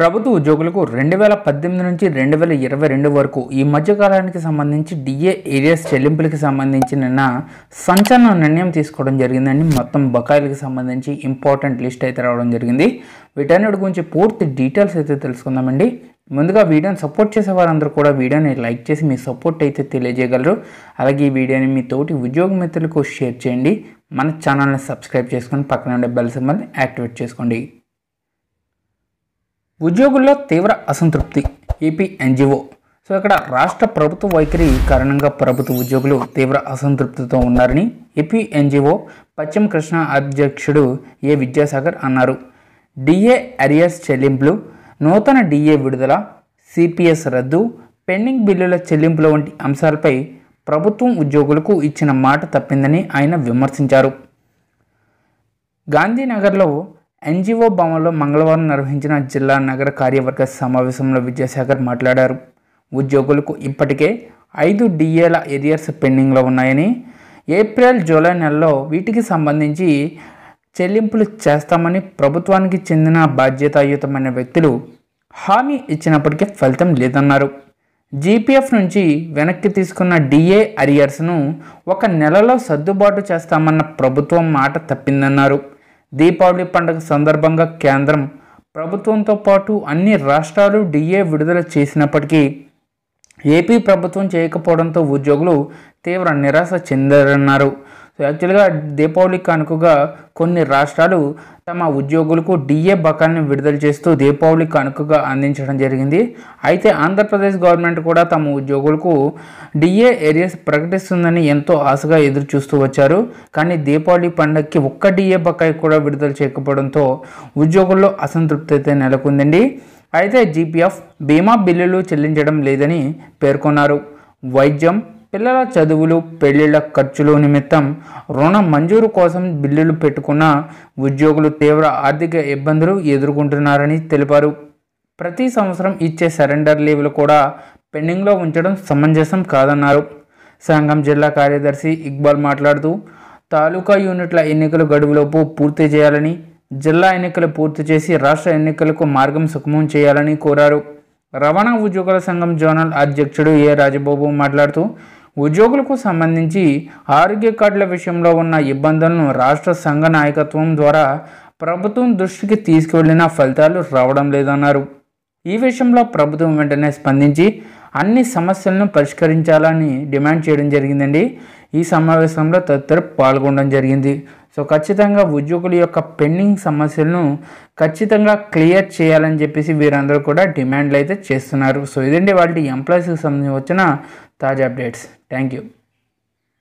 ప్రభుత్వ ఉద్యోగులకు రెండు వేల పద్దెనిమిది నుంచి రెండు వేల ఇరవై రెండు వరకు ఈ మధ్యకాలానికి సంబంధించి డిఏ ఏరియాస్ చెల్లింపులకి సంబంధించి నిన్న సంచలన నిర్ణయం తీసుకోవడం జరిగిందండి మొత్తం బకాయిలకు సంబంధించి ఇంపార్టెంట్ లిస్ట్ అయితే రావడం జరిగింది వీటన్నిటి గురించి పూర్తి డీటెయిల్స్ అయితే తెలుసుకుందామండి ముందుగా వీడియోని సపోర్ట్ చేసే వారందరూ కూడా వీడియోని లైక్ చేసి మీ సపోర్ట్ అయితే తెలియజేయగలరు అలాగే ఈ వీడియోని మీ తోటి ఉద్యోగ మిత్రులకు షేర్ చేయండి మన ఛానల్ని సబ్స్క్రైబ్ చేసుకొని పక్కన ఉండే బెల్ సింబల్ని యాక్టివేట్ చేసుకోండి ఉద్యోగుల్లో తీవ్ర అసంతృప్తి ఏపీ ఎన్జిఓ సో ఇక్కడ రాష్ట్ర ప్రభుత్వ వైఖరి కారణంగా ప్రభుత్వ ఉద్యోగులు తీవ్ర అసంతృప్తితో ఉన్నారని ఏపీ ఎన్జిఓ పశ్చిమ కృష్ణ అధ్యక్షుడు ఏ విద్యాసాగర్ అన్నారు డిఏ అరియర్స్ చెల్లింపులు నూతన డిఏ విడుదల సిపిఎస్ రద్దు పెండింగ్ బిల్లుల చెల్లింపుల వంటి అంశాలపై ప్రభుత్వం ఉద్యోగులకు ఇచ్చిన మాట తప్పిందని ఆయన విమర్శించారు గాంధీనగర్లో ఎన్జిఓ భవన్లో మంగళవారం నిర్వహించిన జిల్లా నగర కార్యవర్గ సమావేశంలో విద్యాశాఖర్ మాట్లాడారు ఉద్యోగులకు ఇప్పటికే ఐదు డిఏల ఎరియర్స్ పెండింగ్లో ఉన్నాయని ఏప్రిల్ జూలై నెలలో వీటికి సంబంధించి చెల్లింపులు చేస్తామని ప్రభుత్వానికి చెందిన బాధ్యతాయుతమైన వ్యక్తులు హామీ ఇచ్చినప్పటికీ ఫలితం లేదన్నారు జీపీఎఫ్ నుంచి వెనక్కి తీసుకున్న డిఏ అరియర్స్ను ఒక నెలలో సర్దుబాటు చేస్తామన్న ప్రభుత్వం మాట తప్పిందన్నారు దీపావళి పండుగ సందర్భంగా కేంద్రం ప్రభుత్వంతో పాటు అన్ని రాష్ట్రాలు డిఏ విడుదల చేసినప్పటికీ ఏపీ ప్రభుత్వం చేయకపోవడంతో ఉద్యోగులు తీవ్ర నిరాశ చెందారన్నారు సో యాక్చువల్గా దీపావళి కానుకగా కొన్ని రాష్ట్రాలు తమ ఉద్యోగులకు డిఏ బకాలను విడుదల చేస్తూ దీపావళి కానుకగా అందించడం జరిగింది అయితే ఆంధ్రప్రదేశ్ గవర్నమెంట్ కూడా తమ ఉద్యోగులకు డిఏ ఏరియస్ ప్రకటిస్తుందని ఎంతో ఆశగా ఎదురు చూస్తూ వచ్చారు కానీ దీపావళి పండగకి ఒక్క డిఏ బకాయి కూడా విడుదల చేయకపోవడంతో ఉద్యోగుల్లో అసంతృప్తి అయితే నెలకొందండి అయితే జీపీఎఫ్ బీమా బిల్లులు చెల్లించడం లేదని పేర్కొన్నారు వైద్యం పిల్లల చదువులు పెళ్లిళ్ల ఖర్చుల నిమిత్తం రుణ మంజూరు కోసం బిల్లులు పెట్టుకున్న ఉద్యోగులు తీవ్ర ఆర్థిక ఇబ్బందులు ఎదుర్కొంటున్నారని తెలిపారు ప్రతి సంవత్సరం ఇచ్చే సరెండర్ లీవ్లు కూడా పెండింగ్లో ఉంచడం సమంజసం కాదన్నారు సంఘం జిల్లా కార్యదర్శి ఇక్బాల్ మాట్లాడుతూ తాలూకా యూనిట్ల ఎన్నికల గడువులోపు పూర్తి చేయాలని జిల్లా ఎన్నికలు పూర్తి చేసి రాష్ట్ర ఎన్నికలకు మార్గం సుగమం చేయాలని కోరారు రవాణా ఉద్యోగుల సంఘం జోనల్ అధ్యక్షుడు ఏ రాజబాబు మాట్లాడుతూ ఉద్యోగులకు సంబంధించి ఆరోగ్య కార్డుల విషయంలో ఉన్న ఇబ్బందులను రాష్ట్ర సంఘ నాయకత్వం ద్వారా ప్రభుత్వం దృష్టికి తీసుకువెళ్లిన ఫలితాలు రావడం లేదన్నారు ఈ విషయంలో ప్రభుత్వం వెంటనే స్పందించి అన్ని సమస్యలను పరిష్కరించాలని డిమాండ్ చేయడం జరిగిందండి ఈ సమావేశంలో తదితరు పాల్గొనడం జరిగింది సో ఖచ్చితంగా ఉద్యోగుల యొక్క పెండింగ్ సమస్యలను ఖచ్చితంగా క్లియర్ చేయాలని చెప్పేసి వీరందరూ కూడా డిమాండ్లు అయితే చేస్తున్నారు సో ఇదండి వాళ్ళ ఎంప్లాయీస్కి సంబంధించి వచ్చిన తాజా అప్డేట్స్ థ్యాంక్ యూ